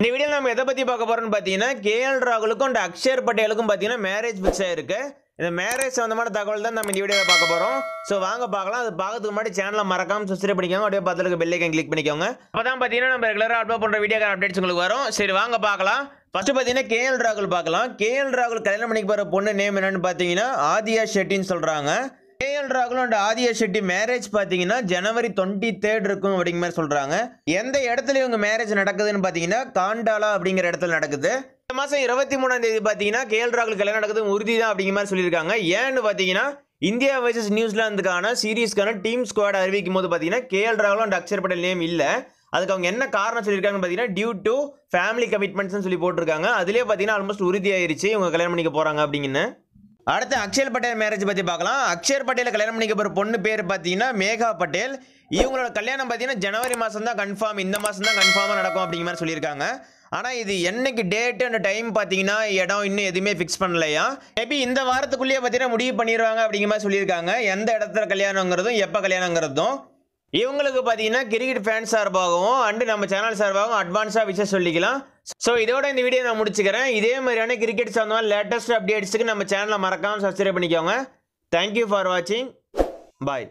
இந்த வீடியோ நம்ம எதை பற்றி பார்க்க பாத்தீங்கன்னா பார்த்தீங்கன்னா கேஎல் ராகுலுக்கும் அண்ட் அக்ஷர் பட்டேலுக்கும் பார்த்தீங்கன்னா மேரேஜ் பிக்ஸ் ஆயிருக்கு இந்த மேரேஜ் சம்பந்தமான தகவல் தான் நம்ம இந்த வீடியோவில் பார்க்க போகிறோம் ஸோ வாங்க பார்க்கலாம் அது பார்க்கறதுக்கு முன்னாடி சேனலை மறக்காம சப்ஸ்கிரைப் பண்ணிக்கோங்க அப்படியே பார்த்துக்கு பெல்லைக்கன் கிளிக் பண்ணிக்கோங்க அப்பதான் பாத்தீங்கன்னா பார்த்தீங்கன்னா நம்ம ரெகுலராக அப்லோட் பண்ணுற வீடியோ அப்டேட்ஸ் உங்களுக்கு வரும் சரி வாங்க பார்க்கலாம் ஃபஸ்ட்டு பார்த்தீங்கன்னா கேஎல் ராகுல் பார்க்கலாம் எல் ராகுல் கல்யாணம் பண்ணிக்கு போகிற பொண்ணு நேம் என்னன்னு பார்த்தீங்கன்னா ஆதியா ஷெட்டின்னு சொல்கிறாங்க ஏஎல் ராகுல் அண்ட் ஆதியா ஷெட்டி மேரேஜ் பார்த்தீங்கன்னா ஜனவரி டுவெண்ட்டி தேர்ட் இருக்கும் அப்படிங்கிற மாதிரி சொல்கிறாங்க எந்த இடத்துல இவங்க மேரேஜ் நடக்குதுன்னு பார்த்தீங்கன்னா காண்டாலா அப்படிங்கிற இடத்துல நடக்குது இந்த மாதம் இருபத்தி மூணாம் தேதி பார்த்தீங்கன்னா கேஎல் ராகுல் கல்யாணம் நடக்குது உறுதி தான் அப்படிங்கிற மாதிரி சொல்லியிருக்காங்க ஏன்னு பார்த்தீங்கன்னா இந்தியா வர்சஸ் நியூசிலாந்துக்கான சீரீஸ்க்கான டீம் ஸ்குவாட் அறிவிக்கும் போது பார்த்தீங்கன்னா கேஎல் ராகுல் அண்ட் அக்ஷர் பட்டேல் நேம் இல்லை அதுக்கு அவங்க என்ன காரணம் சொல்லியிருக்காங்கன்னு பார்த்தீங்கன்னா டியூ டு ஃபேமிலி கமிட்மெண்ட்ஸ்னு சொல்லி போட்டிருக்காங்க அதிலே பார்த்தீங்கன்னா ஆல்மோஸ்ட் உறுதி ஆயிருச்சு இவங்க கல்யாணம் பண்ணிக்க போகிறாங்க அப்படிங்கன்னு அடுத்து அக்ஷயல் பட்டேல் மேரேஜ் பற்றி பார்க்கலாம் அக்ஷயர் பட்டேல் கல்யாணம் பண்ணிக்க போகிற பொண்ணு பேர் பார்த்தீங்கன்னா மேகா பட்டேல் இவங்களோட கல்யாணம் பார்த்தீங்கன்னா ஜனவரி மாதம் தான் கன்ஃபார்ம் இந்த மாதம் தான் கன்ஃபார்மாக நடக்கும் அப்படிங்கிற மாதிரி சொல்லியிருக்காங்க ஆனால் இது என்னைக்கு டேட் அண்ட் டைம் பார்த்தீங்கன்னா இடம் இன்னும் எதுவுமே ஃபிக்ஸ் பண்ணலையா மேபி இந்த வாரத்துக்குள்ளேயே பார்த்தீங்கன்னா முடிவு பண்ணிடுவாங்க அப்படிங்கிற மாதிரி சொல்லியிருக்காங்க எந்த இடத்துல கல்யாணங்கிறதும் எப்போ கல்யாணங்கிறதும் இவங்களுக்கு பார்த்தீங்கன்னா கிரிக்கெட் ஃபேன் சார்பாகவும் அண்டு நம்ம சேனல் சார்பாகவும் அட்வான்ஸாக விஷயம் சொல்லிக்கலாம் ஸோ இதோட இந்த வீடியோ நான் முடிச்சுக்கிறேன் இதே மாதிரியான கிரிக்கெட் சார்ந்தமாக லேட்டஸ்ட் அப்டேட்ஸுக்கு நம்ம சேனலை மறக்காமல் சப்ஸ்கிரைப் பண்ணிக்கோங்க தேங்க்யூ ஃபார் வாட்சிங் பாய்